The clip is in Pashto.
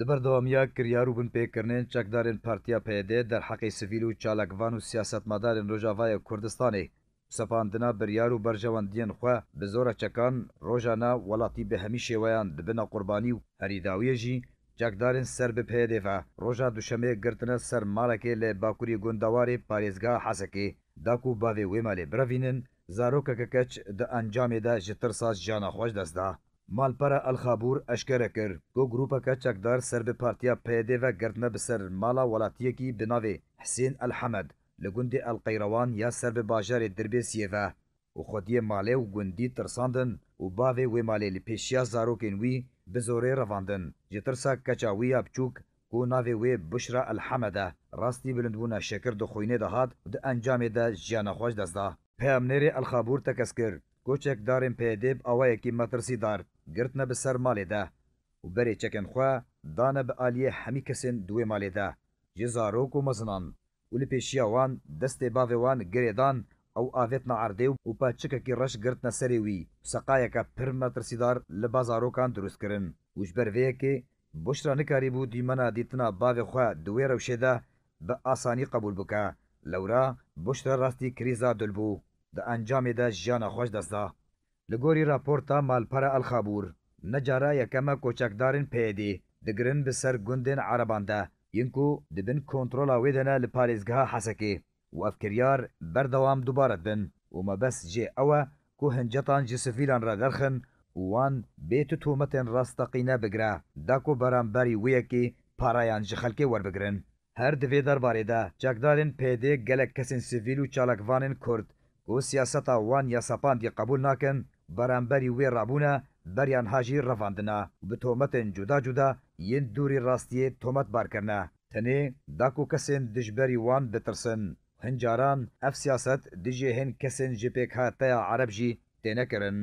دبر دوامیه کریاروبن پێکردن چەکدارên Partiya PD derheqê sivîl û çalekvan û siyasetmedarên Rojavaya Kurdistanê sepandina biryar û berjewendiyên xwe bi zora çekan rojana welatî bi hemî şêweyan dibina qurbanî û herîdawiyê jî Çekdarên ser bi PD ve roja duşemê girtine ser malekê lê Bakurî Gundawarê parêzga hesekê dak û bavê wê malê birevînin zarokeke keç di encamê de ji tirsa jana xweş dest da. Malpara Alxabûr eşkere kir ku grûpeke çekdar ser bi Partiya PD ve girtine bi ser mala welatiyekî bi navê Hsên Elhemed li gundê Elqeyrewan ya ser bi bajarê Dirbêsiyê ve û xwediyê malê û gundî tirsandin û bavê wê malê li pêşiya zarokên wî bi zorê revandin ji tirsa keça wî ya biçûk ku navê wê Bişra Elhemed e rastî bilindbûna şekir di xwînê de hat û di encamê de jiyana xweş dest da. Peyamnerê Elxabûr tekes kir کۆچێک دارێن پێدێب ئەوەیەکی مەترسی دار گرتنە بەسەر مالێدا و بەرێ چەکەن خوا دانە بە ئالیە هەمی کەسێن دوێ مالێدا جێ زارۆک و مەزنان و لە پێشیاوان دەستێ باێوان گرێدان ئەو ئاێتە عردێ و پاچکێکی ڕەش گرتنە سەرێوی سەقایەکە پر مەترسیدار لە بازارۆکان دروستکردن وش بەرڤەیەکێ بشرا نکاری بوو دیمەنا دیتنا باێ خوا دوێ ڕەوشێدا بە ئاسانی قبول بکە لەورا بشرە ڕاستی کریزا دلبوو di encamê de jiyana xweş desta. Li gorî raporta Malpera Elxabûr, necara yekeme koçekdarên PYD digirin bi ser gundên Ereban de, yên ku dibin kontrola wê dene li parêzgeha Hesekê û ev kiryar berdewam dubara bin û mebes jê ew e ku hincetan ji sivîlan re derxin û wan bê tu tometên rastaqîne bigire, da ku beramberî wê yekê parayan ji xelkê werbigirin. Her divê derbarê de çekdarên PYD gelek kesên sivîl û çalakvanên Kurd و سیاسەتا وان یاسەپاندی قبول ناکەن بەرامبەری وێ ڕابوونە بەریان هاژی ڕەڤاندنا بتۆمەتن جودا جودا ین دووری ڕاستیە تۆمەت بارکردە تەنێ داک و کەسێن دژبەری وان دەترسن هەنجاران ئەف سیاست دژێ هێن کەسێن ژپێک هاتەیە عربژی تێنەکردن